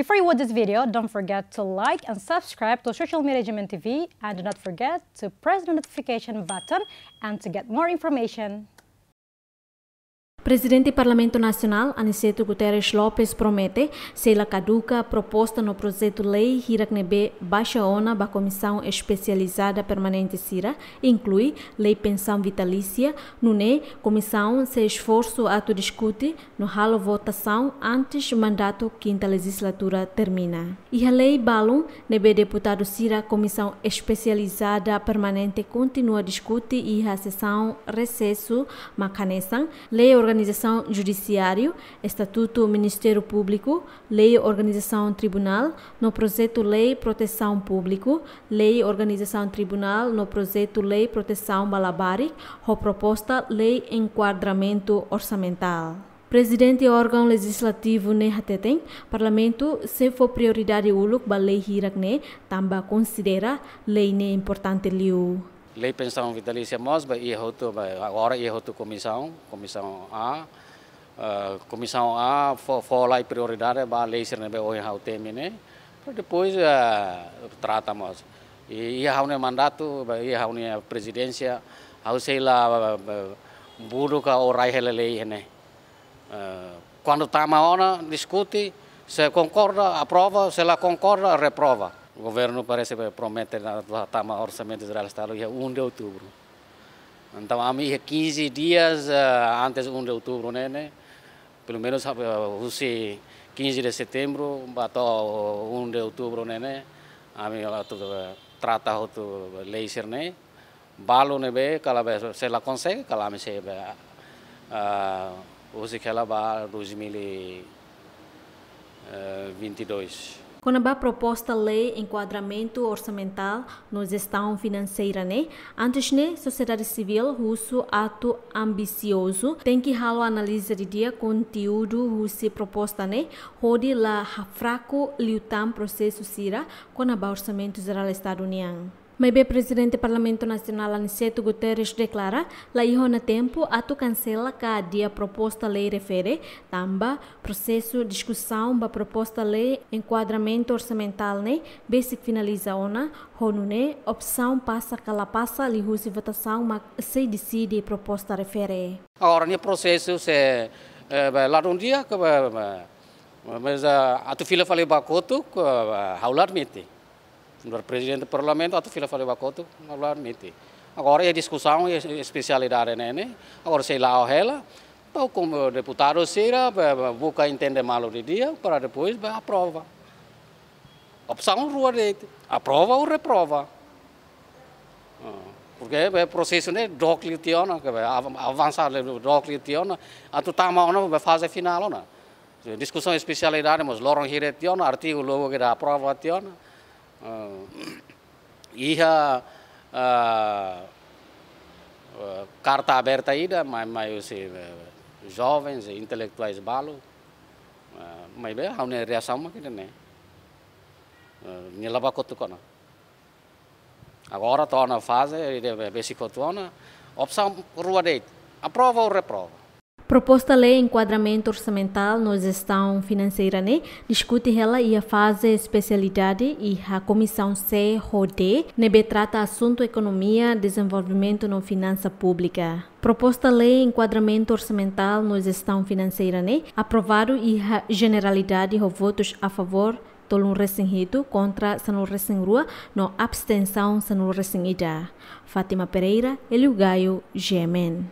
Before you watch this video, don't forget to like and subscribe to Social Media Management TV and do not forget to press the notification button and to get more information. Presidente do Parlamento Nacional, Aniceto Guterres Lopes, promete se ela caduca a proposta no projeto Lei Hiraknebe Baixa ONA da Comissão Especializada Permanente Sira, inclui Lei Pensão Vitalícia, no NE, Comissão se esforço ato discute no ralo votação antes mandato quinta legislatura termina. E a Lei Balum, nebe deputado Sira, Comissão Especializada Permanente continua discute e a sessão recesso Macanessan, Lei Organização organização judiciário, estatuto Ministério Público, lei organização tribunal, no projeto lei proteção público, lei organização tribunal, no projeto lei proteção balabari, ou proposta lei enquadramento orçamental. Presidente órgão legislativo ne né, hateteng, parlamento se for prioridade uluk ba lei hirak ne, tamba considera lei ne né, importante liu lei pensão vitalícia MOSBA e outro, agora e outra comissão, comissão A. Uh, comissão A for, lá e prioridade para lei ser nebe oi hau teme né depois uh, ah, tratamos e, e hau mandato e hau ne presidência hau sei lá buru ka orai hele lei né uh, quando tá maona discute se concorda aprova se la concorda reprova o governo parece que promete votar o orçamento de no dia 1 de outubro. Então, há 15 é dias eh, antes do 1 de outubro, né? né? Pelo menos, eh, se 15 de setembro, bateu 1 de outubro, né? né? A minha eh, trata o laser, né? Balo, né? se ela consegue, cala, me se. Hoje que ela vai 2022. Com a proposta lei enquadramento orçamental na gestão financeira, né? Antes, né, sociedade civil russo ato ambicioso tem que halo analisar de dia conteúdo russo proposta, né? Rodi la fraco liutam processo sira com a orçamento geral estaduniano. Maybe presidente Parlamento Nacional Aniceto Guterres declara la ihona tempo ato cancela a dia proposta lei refere tamba processo discussão ba proposta lei enquadramento orçamental ne basic finaliza ona honune opção passa cala passa lihusi votação ma se decide proposta refere. Agora ne processo se eh, lá um dia que mas ah, a tu fila falei bacoto haular ah, mete presidente do parlamento, ato fila falei bacoto, agora miti. Agora é discussão, é especialidade nene. Né, né? Agora sei lá o ela, então como deputado será, eh, busca entender mal de dia, para depois eh, aprova. Opção rua de aprova ou reprova. Ah, porque é, é processo né, doclitiona, avançar né, tu ato tamanho na fase final, né? Discussão especialidade, mas loron hiretiona, artigo logo que dá aprova tiona. Ah. iha ah, ah, carta aberta ainda, mas, mais os eh, jovens e intelectuais balo, mas bem, há uma reação mas que não é. Nilaba kotukona. Agora estou na fase, basic kotona, opção rua dele, aprova ou reprova. Proposta Lei Enquadramento Orçamental no Gestão Financeira né? discute ela e a fase especialidade e a Comissão C RODE nebe né? trata assunto economia desenvolvimento e finança pública. Proposta Lei Enquadramento Orçamental no Gestão Financeira né? aprovado e a generalidade ou votos a favor tolong resenhido contra sanul resengrua no abstenção sanul resengida. Fátima Pereira, Eliu Gaio, Gemen.